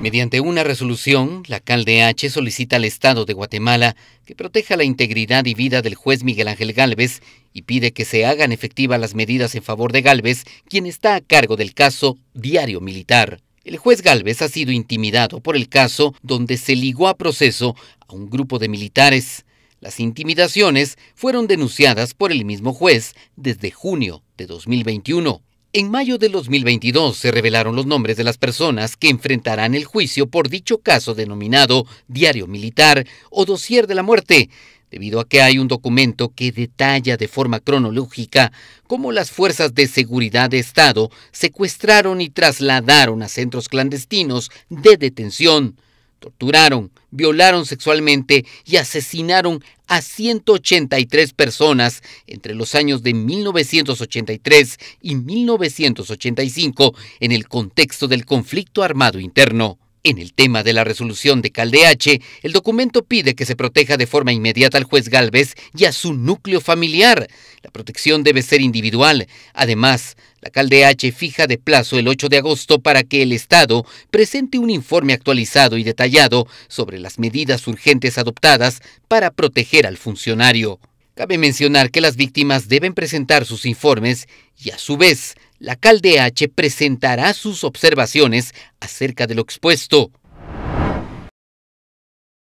Mediante una resolución, la Caldeh solicita al Estado de Guatemala que proteja la integridad y vida del juez Miguel Ángel Galvez y pide que se hagan efectivas las medidas en favor de Galvez, quien está a cargo del caso Diario Militar. El juez Galvez ha sido intimidado por el caso donde se ligó a proceso a un grupo de militares. Las intimidaciones fueron denunciadas por el mismo juez desde junio de 2021. En mayo de 2022 se revelaron los nombres de las personas que enfrentarán el juicio por dicho caso denominado Diario Militar o Dosier de la Muerte, debido a que hay un documento que detalla de forma cronológica cómo las fuerzas de seguridad de Estado secuestraron y trasladaron a centros clandestinos de detención, torturaron, violaron sexualmente y asesinaron a 183 personas entre los años de 1983 y 1985 en el contexto del conflicto armado interno. En el tema de la resolución de Caldeache, el documento pide que se proteja de forma inmediata al juez Galvez y a su núcleo familiar. La protección debe ser individual. Además, la Caldeache fija de plazo el 8 de agosto para que el Estado presente un informe actualizado y detallado sobre las medidas urgentes adoptadas para proteger al funcionario. Cabe mencionar que las víctimas deben presentar sus informes y a su vez la h presentará sus observaciones acerca de lo expuesto